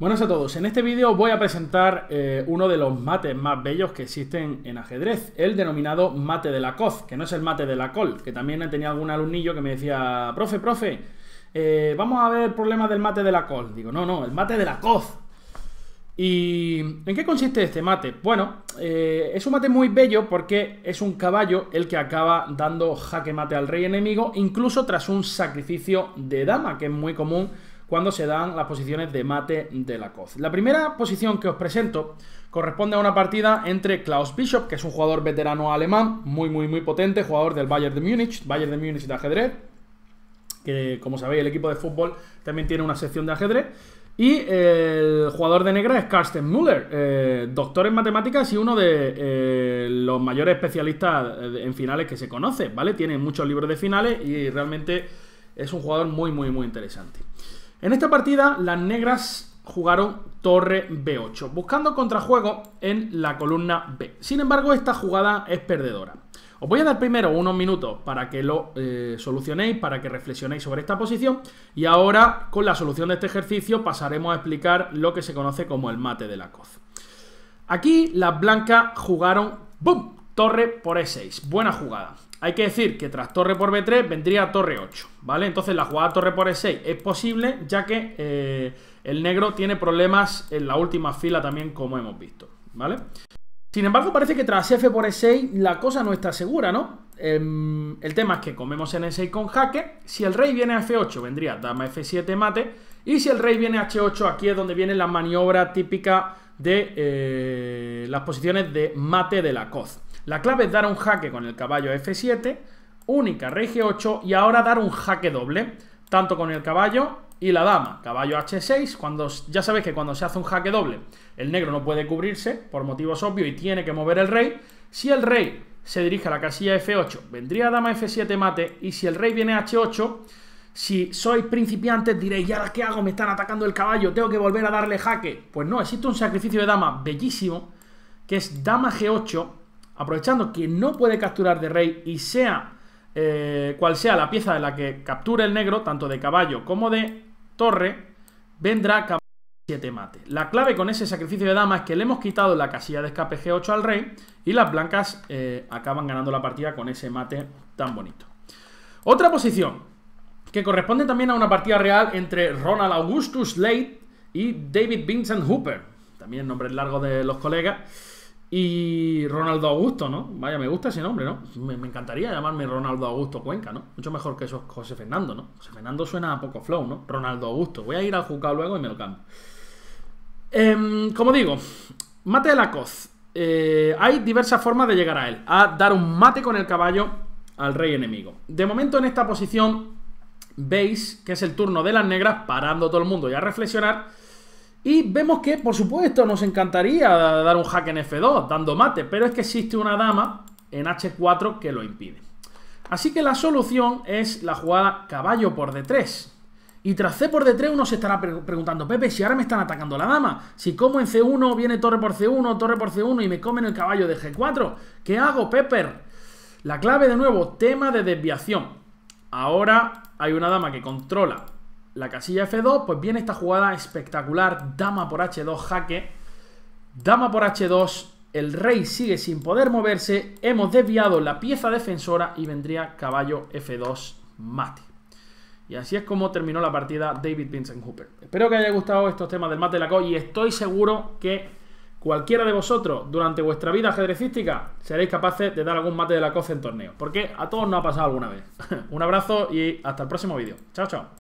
Buenas a todos, en este vídeo voy a presentar eh, uno de los mates más bellos que existen en ajedrez, el denominado mate de la coz, que no es el mate de la col, que también tenía algún alumnillo que me decía, profe, profe, eh, vamos a ver problemas del mate de la col. Digo, no, no, el mate de la coz. ¿Y en qué consiste este mate? Bueno, eh, es un mate muy bello porque es un caballo el que acaba dando jaque mate al rey enemigo, incluso tras un sacrificio de dama, que es muy común cuando se dan las posiciones de mate de la COZ. La primera posición que os presento corresponde a una partida entre Klaus Bishop, que es un jugador veterano alemán, muy, muy, muy potente, jugador del Bayern de Múnich, Bayern de Múnich de ajedrez, que como sabéis el equipo de fútbol también tiene una sección de ajedrez. Y el jugador de negra es Carsten Müller, eh, doctor en matemáticas y uno de eh, los mayores especialistas eh, en finales que se conoce, ¿vale? Tiene muchos libros de finales y realmente es un jugador muy, muy, muy interesante. En esta partida, las negras jugaron torre B8, buscando contrajuego en la columna B. Sin embargo, esta jugada es perdedora. Os voy a dar primero unos minutos para que lo eh, solucionéis, para que reflexionéis sobre esta posición y ahora con la solución de este ejercicio pasaremos a explicar lo que se conoce como el mate de la coz. Aquí las blancas jugaron ¡Bum! torre por E6, buena jugada. Hay que decir que tras torre por B3 vendría torre 8, ¿vale? Entonces la jugada torre por E6 es posible ya que eh, el negro tiene problemas en la última fila también como hemos visto, ¿vale? Sin embargo, parece que tras F por E6 la cosa no está segura, ¿no? Em, el tema es que comemos en E6 con jaque. Si el rey viene a F8 vendría dama F7 mate. Y si el rey viene a H8 aquí es donde viene la maniobra típica de eh, las posiciones de mate de la coz. La clave es dar un jaque con el caballo f7, única rey g8 y ahora dar un jaque doble, tanto con el caballo y la dama. Caballo h6, cuando, ya sabéis que cuando se hace un jaque doble, el negro no puede cubrirse por motivos obvios y tiene que mover el rey. Si el rey se dirige a la casilla f8, vendría dama f7 mate y si el rey viene h8, si sois principiantes diréis, ¿y ahora qué hago? Me están atacando el caballo, tengo que volver a darle jaque. Pues no, existe un sacrificio de dama bellísimo, que es dama g8 aprovechando que no puede capturar de rey y sea eh, cual sea la pieza de la que capture el negro, tanto de caballo como de torre, vendrá caballo 7 mate. La clave con ese sacrificio de dama es que le hemos quitado la casilla de escape G8 al rey y las blancas eh, acaban ganando la partida con ese mate tan bonito. Otra posición que corresponde también a una partida real entre Ronald Augustus Late y David Vincent Hooper, también nombre largo de los colegas, y Ronaldo Augusto, ¿no? Vaya, me gusta ese nombre, ¿no? Me, encantaría llamarme Ronaldo Augusto Cuenca, ¿no? Mucho mejor que eso José Fernando, ¿no? José Fernando suena a poco flow, ¿no? Ronaldo Augusto. Voy a ir al juzgado luego y me lo cambio. Em, como digo, mate de la coz. Eh, hay diversas formas de llegar a él. A dar un mate con el caballo al rey enemigo. De momento en esta posición veis que es el turno de las negras parando todo el mundo y a reflexionar y vemos que, por supuesto, nos encantaría dar un hack en F2, dando mate, pero es que existe una dama en H4 que lo impide. Así que la solución es la jugada caballo por D3. Y tras C por D3 uno se estará preguntando, Pepe, si ahora me están atacando la dama, si como en C1 viene torre por C1, torre por C1 y me comen el caballo de G4, ¿qué hago, Pepper? La clave de nuevo, tema de desviación. Ahora hay una dama que controla la casilla F2, pues viene esta jugada espectacular, dama por H2, jaque, dama por H2, el rey sigue sin poder moverse, hemos desviado la pieza defensora y vendría caballo F2 mate. Y así es como terminó la partida David Vincent Hooper. Espero que haya gustado estos temas del mate de la co y estoy seguro que cualquiera de vosotros durante vuestra vida ajedrecística seréis capaces de dar algún mate de la coz en torneo. Porque a todos nos ha pasado alguna vez. Un abrazo y hasta el próximo vídeo. Chao, chao.